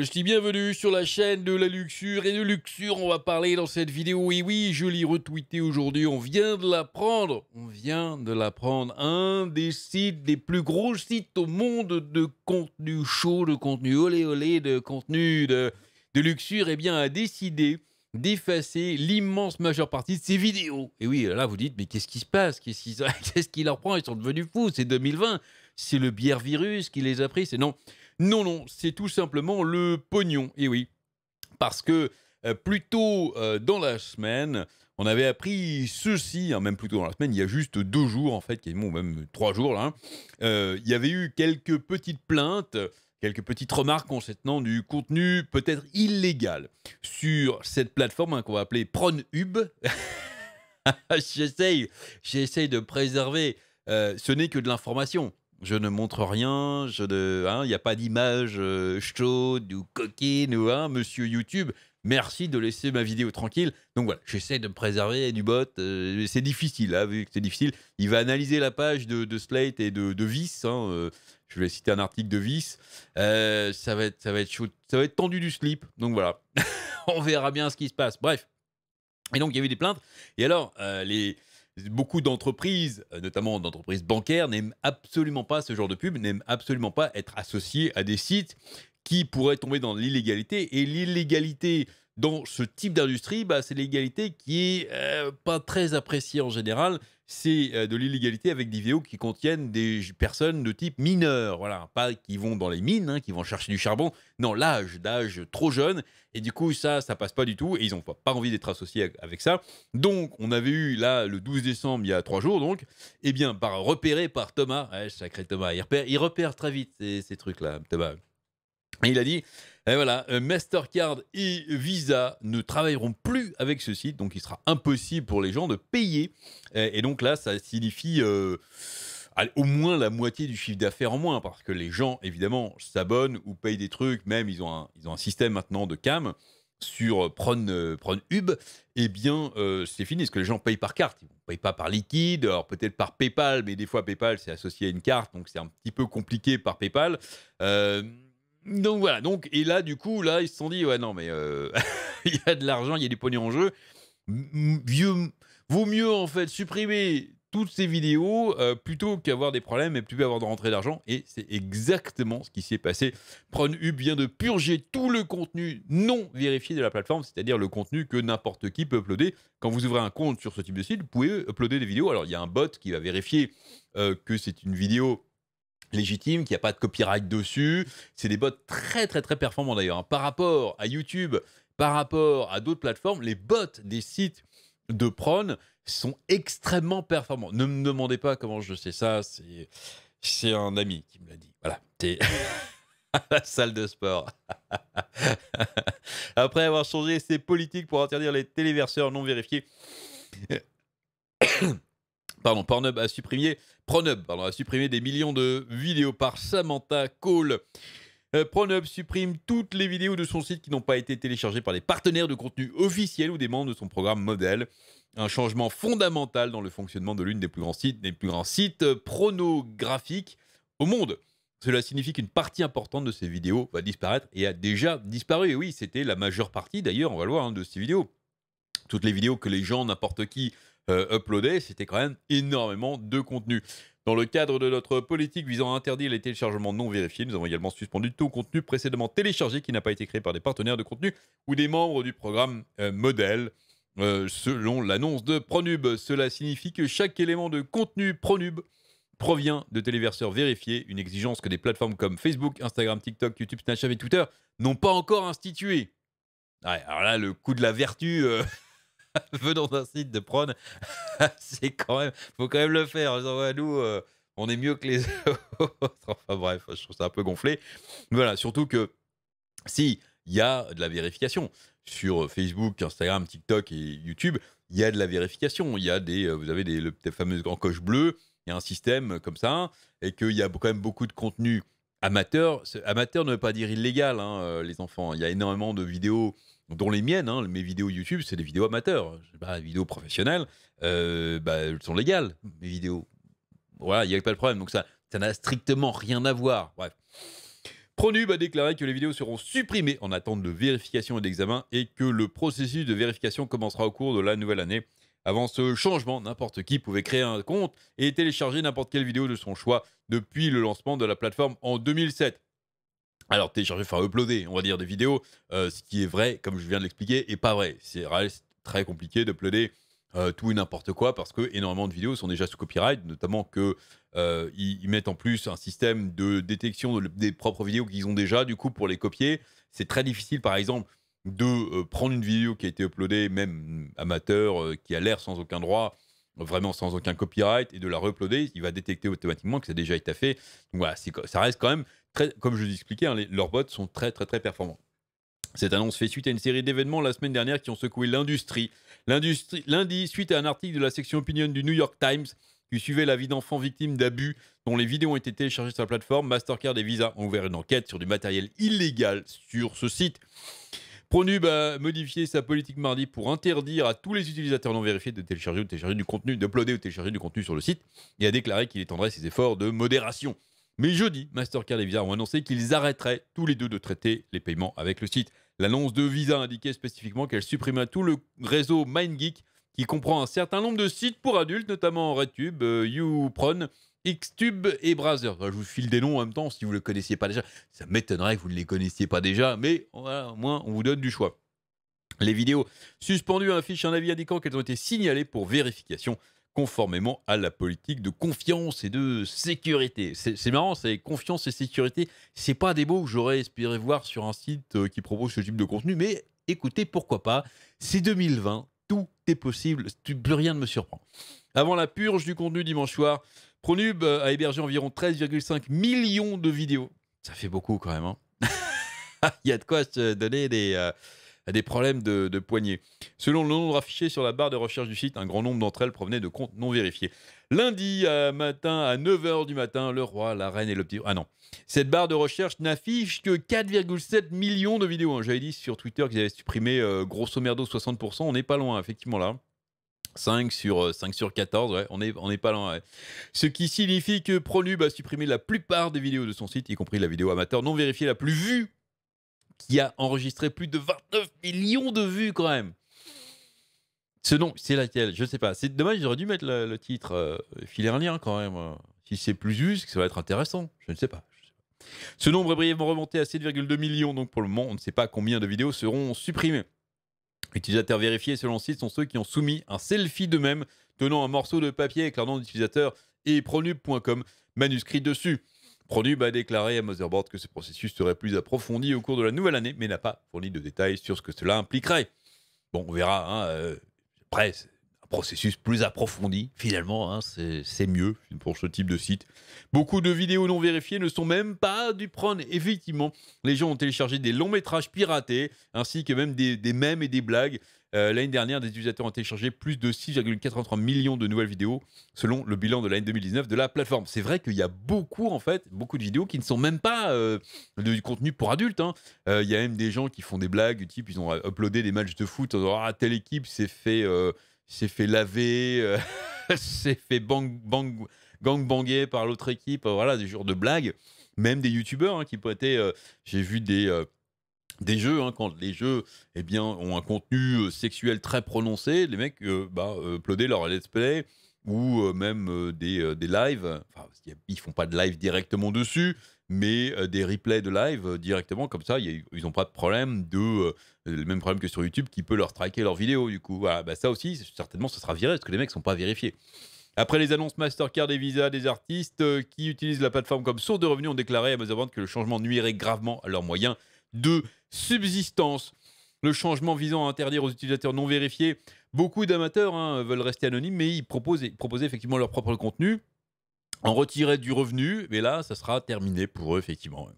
je suis bienvenue sur la chaîne de la luxure et de luxure, on va parler dans cette vidéo, Oui, oui, je l'ai retweeté aujourd'hui, on vient de l'apprendre, on vient de l'apprendre, un des sites, des plus gros sites au monde de contenu chaud, de contenu olé olé, de contenu de, de luxure, eh bien, a décidé d'effacer l'immense majeure partie de ses vidéos. Et oui, là, vous dites, mais qu'est-ce qui se passe Qu'est-ce qui, qu qui leur prend Ils sont devenus fous, c'est 2020. C'est le bière virus qui les a pris. C'est non, non, non, c'est tout simplement le pognon. Et eh oui, parce que plutôt euh, plus tôt euh, dans la semaine, on avait appris ceci, hein, même plus tôt dans la semaine, il y a juste deux jours en fait, quasiment même trois jours là, hein, euh, il y avait eu quelques petites plaintes, quelques petites remarques concernant du contenu peut-être illégal sur cette plateforme hein, qu'on va appeler Pronhub. j'essaye, j'essaye de préserver. ce n'est que de l'information. Je ne montre rien, je hein, il n'y a pas d'image euh, chaude ou coquine hein, Monsieur YouTube, merci de laisser ma vidéo tranquille. Donc voilà, j'essaie de me préserver du bot. Euh, c'est difficile, hein, vu que c'est difficile. Il va analyser la page de, Slate et de, de Vice. Euh, je vais citer un article de Vice. ça, va être, ça, ça va être tendu du slip. Donc voilà, on verra bien ce qui se passe. Bref. Et donc, il y avait des plaintes. Et alors, les, Beaucoup d'entreprises, euh, notamment d'entreprises bancaires, n'aiment absolument pas ce genre de pub, n'aiment absolument pas être associées à des sites qui pourraient tomber dans l'illégalité. Et l'illégalité dans ce type d'industrie, bah, c'est l'illégalité qui est euh, pas très appréciée en général c'est euh, de l'illégalité avec des vidéos qui contiennent des personnes de type mineur, voilà, pas qui vont dans les mines, hein, qui vont chercher du charbon, non, l'âge, d'âge trop jeune, et du coup ça, ça passe pas du tout, et ils n'ont pas, envie d'être associés avec ça. Donc on avait eu là le 12 décembre, il y a trois jours donc, et eh bien par repéré par Thomas, sacré Thomas, il repère, il repère très vite ces, ces trucs là, Thomas. il a dit, et voilà, euh, Mastercard et Visa ne travailleront plus avec ce site, donc il sera impossible pour les gens de payer. Et, donc là, ça signifie euh, au moins la moitié du chiffre d'affaires en moins, parce que les gens, évidemment, s'abonnent ou payent des trucs, même ils ont un, ils ont un système maintenant de cam sur Prone, Prone Hub, eh bien, euh, c'est fini, parce que les gens payent par carte. Ils ne payent pas par liquide, alors peut-être par PayPal, mais des fois PayPal, c'est associé à une carte, donc c'est un petit peu compliqué par PayPal. Euh, donc voilà, donc, et là, du coup, là, ils se sont dit, ouais, non, mais euh, il y a de l'argent, il y a des pognon en jeu. Vieux, vaut mieux, en fait, supprimer toutes ces vidéos euh, plutôt qu'avoir des problèmes et plus avoir de rentrer d'argent. Et c'est exactement ce qui s'est passé. Pornhub vient de purger tout le contenu non vérifié de la plateforme, c'est-à-dire le contenu que n'importe qui peut uploader. Quand vous ouvrez un compte sur ce type de site, vous pouvez uploader des vidéos. Alors, il y a un bot qui va vérifier euh, que c'est une vidéo légitime, qu'il n'y a pas de copyright dessus. C'est des bots très très très performants d'ailleurs. Hein. Par rapport à YouTube, par rapport à d'autres plateformes, les bots des sites de prône sont extrêmement performants. Ne me demandez pas comment je sais ça, c'est, c'est un ami qui me l'a dit. Voilà, t'es à la salle de sport. Après avoir changé ses politiques pour interdire les téléverseurs non vérifiés pardon, Pornhub a supprimé, Pornhub, a supprimé des millions de vidéos par Samantha Cole. Euh, Pornhub supprime toutes les vidéos de son site qui n'ont pas été téléchargées par des partenaires de contenu officiels ou des membres de son programme modèle. Un changement fondamental dans le fonctionnement de l'une des plus grands sites, des plus grands sites euh, pornographiques au monde. Cela signifie qu'une partie importante de ces vidéos va disparaître et a déjà disparu. Et oui, c'était la majeure partie d'ailleurs, on va le voir, hein, de ces vidéos. Toutes les vidéos que les gens, n'importe qui, euh, Uploader, C'était quand même énormément de contenu. Dans le cadre de notre politique visant à interdire les téléchargements non vérifiés, nous avons également suspendu tout contenu précédemment téléchargé qui n'a pas été créé par des partenaires de contenu ou des membres du programme euh, modèle. Euh, selon l'annonce de Pronub, cela signifie que chaque élément de contenu Pronub provient de téléverseurs vérifiés, une exigence que des plateformes comme Facebook, Instagram, TikTok, YouTube, Snapchat et Twitter n'ont pas encore instituée. alors là, le coup de la vertu, dans un site de prône, c'est quand même, faut quand même le faire. nous, euh, on est mieux que les autres. enfin bref, je trouve ça un peu gonflé. Voilà, surtout que si il y a de la vérification sur euh, Facebook, Instagram, TikTok et YouTube, il y a de la vérification. Il y a des, euh, vous avez des, le, des fameuses coches bleues. Il y a un système comme ça et qu'il y a quand même beaucoup de contenu amateur. Amateur ne veut pas dire illégal, hein, les enfants. Il y a énormément de vidéos dont les miennes, hein, mes vidéos YouTube, c'est des vidéos amateurs. pas des vidéos professionnelles euh, bah, elles sont légales, mes vidéos. Voilà, il n'y a pas de problème. Donc ça ça n'a strictement rien à voir. Bref. Pronub a déclaré que les vidéos seront supprimées en attente de vérification et d'examen et que le processus de vérification commencera au cours de la nouvelle année. Avant ce changement, n'importe qui pouvait créer un compte et télécharger n'importe quelle vidéo de son choix depuis le lancement de la plateforme en 2007. Alors, télécharger, enfin, uploader, on va dire, des vidéos, euh, ce qui est vrai, comme je viens de l'expliquer, et pas vrai. C'est très compliqué d'uploader euh, tout et n'importe quoi parce que énormément de vidéos sont déjà sous copyright, notamment que euh, ils, mettent en plus un système de détection des propres vidéos qu'ils ont déjà. Du coup, pour les copier, c'est très difficile, par exemple, de euh, prendre une vidéo qui a été uploadée, même amateur, qui a l'air sans aucun droit, vraiment sans aucun copyright, et de la re-uploader, Il va détecter automatiquement que ça a déjà été fait. Donc voilà, ça reste quand même comme je vous expliquais, hein, leurs bots sont très très très performants. Cette annonce fait suite à une série d'événements la semaine dernière qui ont secoué l'industrie. lundi, suite à un article de la section Opinion du New York Times qui suivait la vie d'enfants victimes d'abus dont les vidéos ont été téléchargées sur la plateforme, Mastercard et Visa ont ouvert une enquête sur du matériel illégal sur ce site. Pronub a modifié sa politique mardi pour interdire à tous les utilisateurs non vérifiés de télécharger ou télécharger du contenu, d'uploader ou de télécharger du contenu sur le site et a déclaré qu'il étendrait ses efforts de modération. Mais jeudi, Mastercard et Visa ont annoncé qu'ils arrêteraient tous les deux de traiter les paiements avec le site. L'annonce de Visa indiquait spécifiquement qu'elle supprimait tout le réseau MindGeek qui comprend un certain nombre de sites pour adultes, notamment RedTube, euh, YouPorn, Xtube et Brazzer. je vous file des noms en même temps si vous ne les connaissiez pas déjà. Ça m'étonnerait que vous ne les connaissiez pas déjà, mais au moins on vous donne du choix. Les vidéos suspendues affichent un avis indiquant qu'elles ont été signalées pour vérification conformément à la politique de confiance et de sécurité. C'est marrant, c'est confiance et sécurité. C'est pas des mots que j'aurais espéré voir sur un site euh, qui propose ce type de contenu, mais écoutez, pourquoi pas C'est 2020, tout est possible, plus rien ne me surprend. Avant la purge du contenu dimanche soir, Pronub euh, a hébergé environ 13,5 millions de vidéos. Ça fait beaucoup quand même. Hein. Il y a de quoi se donner des, euh, à des problèmes de, de poignée. Selon le nombre affiché sur la barre de recherche du site, un grand nombre d'entre elles provenaient de comptes non vérifiés. Lundi euh, matin, à 9h du matin, le roi, la reine et le petit... Ah non. Cette barre de recherche n'affiche que 4,7 millions de vidéos. Hein. J'avais dit sur Twitter qu'ils avaient supprimé euh, grosso merdo 60%. On n'est pas loin, effectivement, là. 5 sur, 5 euh, sur 14, ouais, on n'est on est pas loin. Ce qui signifie que Pronub a supprimé la plupart des vidéos de son site, y compris la vidéo amateur non vérifiée la plus vue qui a enregistré plus de 29 millions de vues quand même. Ce nom, c'est laquelle Je ne sais pas. C'est dommage, j'aurais dû mettre le, titre. Euh, filer un lien quand même. Hein. Si c'est plus juste, ça va être intéressant. Je ne sais pas. Ce nombre est brièvement remonté à 7,2 millions, donc pour le moment, on ne sait pas combien de vidéos seront supprimées. Utilisateurs vérifiés selon le site sont ceux qui ont soumis un selfie d'eux-mêmes tenant un morceau de papier avec leur nom d'utilisateur et pronu.com manuscrit dessus. Pronub bah, a déclaré à Motherboard que ce processus serait plus approfondi au cours de la nouvelle année, mais n'a pas fourni de détails sur ce que cela impliquerait. Bon, on verra. Hein, euh, processus plus approfondi. Finalement, hein, c'est mieux pour ce type de site. Beaucoup de vidéos non vérifiées ne sont même pas du prône. Effectivement, les gens ont téléchargé des longs métrages piratés, ainsi que même des, des mèmes et des blagues. Euh, l'année dernière, des utilisateurs ont téléchargé plus de 6,43 millions de nouvelles vidéos, selon le bilan de l'année 2019 de la plateforme. C'est vrai qu'il y a beaucoup, en fait, beaucoup de vidéos qui ne sont même pas euh, du contenu pour adultes. Hein. Euh, il y a même des gens qui font des blagues, du type, ils ont uploadé des matchs de foot, ah, telle équipe s'est fait s'est fait laver, euh, s'est fait bang, bang, gang par l'autre équipe, euh, voilà, des jours de blagues. Même des youtubeurs hein, qui pouvaient être... Euh, j'ai vu des, des jeux, hein, quand les jeux eh bien, ont un contenu sexuel très prononcé, les mecs bah, leur let's play ou même des, des, lives, enfin, ils font pas de live directement dessus, mais des replays de live directement, comme ça, ils n'ont pas de problème de le même problème que sur YouTube, qui peut leur traquer leurs vidéos. Du coup, ah, bah, ça aussi, certainement, ça sera viré parce que les mecs sont pas vérifiés. Après les annonces Mastercard et Visa, des artistes euh, qui utilisent la plateforme comme source de revenus ont déclaré à Amazon que le changement nuirait gravement à leurs moyens de subsistance. Le changement visant à interdire aux utilisateurs non vérifiés, beaucoup d'amateurs hein, veulent rester anonymes, mais ils proposent, effectivement leur propre contenu, en retirer du revenu, mais là, ça sera terminé pour eux, effectivement.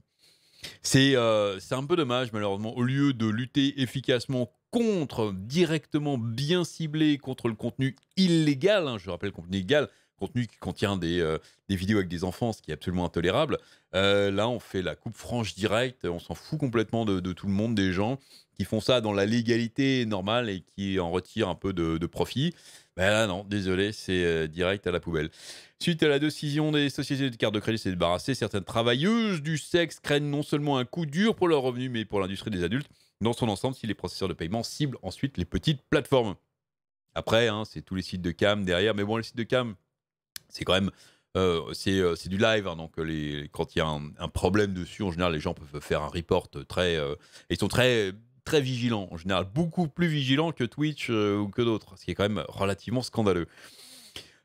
Euh, c'est un peu dommage, malheureusement. Au lieu de lutter efficacement contre, directement bien ciblé contre le contenu illégal, hein, je rappelle contenu illégal, contenu qui contient euh, des, vidéos avec des enfants, ce qui est absolument intolérable. Euh, là, on fait la coupe franche directe, on s'en fout complètement de, tout le monde, des gens qui font ça dans la légalité normale et qui en retirent un peu de profit. Ben non, désolé, c'est euh, direct à la poubelle. Suite à la décision des sociétés de cartes de crédit de se débarrasser, certaines travailleuses du sexe craignent non seulement un coup dur pour leurs revenus, mais pour l'industrie des adultes dans son ensemble si les processeurs de paiement ciblent ensuite les petites plateformes. Après, hein, c'est tous les sites de cam derrière, mais bon, les sites de cam, c'est quand même euh, euh, c'est du live, hein, donc les, quand il y a un, problème dessus, en général, les gens peuvent faire un report très. ils sont très très vigilant, en général beaucoup plus vigilant que Twitch euh, ou que d'autres, ce qui est quand même relativement scandaleux.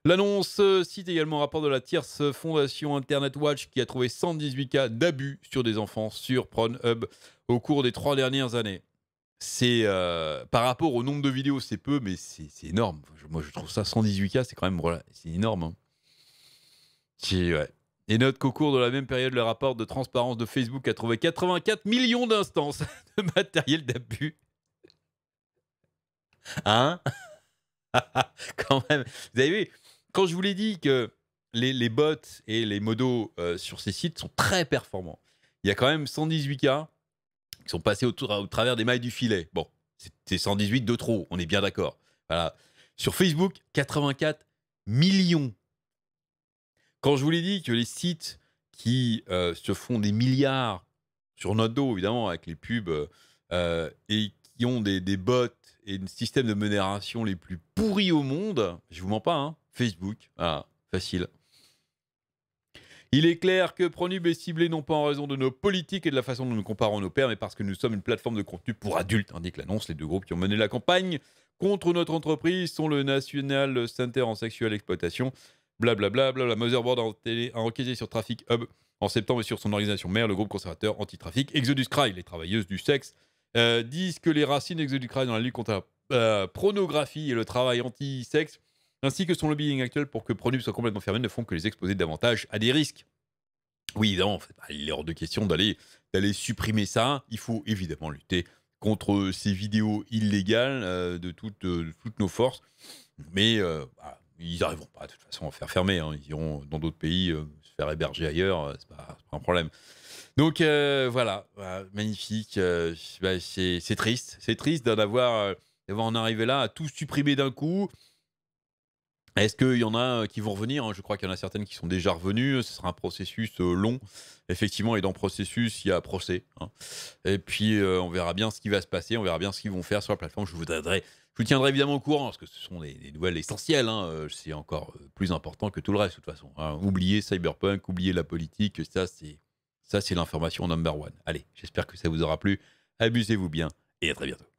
L'annonce euh, cite également un rapport de la tierce fondation Internet Watch qui a trouvé 118 cas d'abus sur des enfants sur Pornhub au cours des trois dernières années. C'est euh, par rapport au nombre de vidéos, c'est peu, mais c'est énorme. Moi, je trouve ça 118 cas, c'est quand même voilà, c'est énorme. Hein. Ouais. Et note qu'au cours de la même période, le rapport de transparence de Facebook a trouvé 84 millions d'instances de matériel d'abus. Hein Quand même. Vous avez vu, quand je vous l'ai dit que les, les, bots et les modos euh, sur ces sites sont très performants, il y a quand même 118 cas qui sont passés au, travers des mailles du filet. Bon, c'est 118 de trop, on est bien d'accord. Voilà. Sur Facebook, 84 millions quand je vous l'ai dit que les sites qui euh, se font des milliards sur notre dos, évidemment, avec les pubs, euh, et qui ont des, bots et un système de modération les plus pourris au monde, je vous mens pas, hein, Facebook, ah, facile. Il est clair que Pronub est ciblé non pas en raison de nos politiques et de la façon dont nous comparons nos pairs, mais parce que nous sommes une plateforme de contenu pour adultes, indique l'annonce. Les deux groupes qui ont mené la campagne contre notre entreprise sont le National Center en Sexuelle Exploitation Blablabla, bla, bla, Motherboard a, télé, a enquêté sur Traffic Hub en septembre et sur son organisation mère, le groupe conservateur anti-trafic Exodus Cry, les travailleuses du sexe, euh, disent que les racines d'Exodus Cry dans la lutte contre la euh, pornographie et le travail anti-sexe, ainsi que son lobbying actuel pour que Pronub soit complètement fermé, ne font que les exposer davantage à des risques. Oui, évidemment, bah, il est hors de question d'aller supprimer ça. Il faut évidemment lutter contre ces vidéos illégales euh, de, toutes, toutes, nos forces. Mais euh, bah, ils n'arriveront pas de toute façon à faire fermer. Hein. Ils iront dans d'autres pays, euh, se faire héberger ailleurs, euh, c'est pas, un problème. Donc euh, voilà, magnifique. Bah, c'est triste, c'est triste d'en avoir, d'avoir en arrivé là à tout supprimer d'un coup. Est-ce qu'il y en a qui vont revenir hein? Je crois qu'il y en a certaines qui sont déjà revenues. Ce sera un processus long, effectivement. Et dans le processus, il y a procès. Hein. Et puis, on verra bien ce qui va se passer. On verra bien ce qu'ils vont faire sur la plateforme. Je vous donnerai je vous tiendrai évidemment au courant, parce que ce sont des, nouvelles essentielles. Hein, euh, c'est encore euh, plus important que tout le reste, de toute façon. Hein. Oubliez Cyberpunk, oubliez la politique, ça, c'est, ça, c'est l'information number one. Allez, j'espère que ça vous aura plu. Abusez-vous bien et à très bientôt.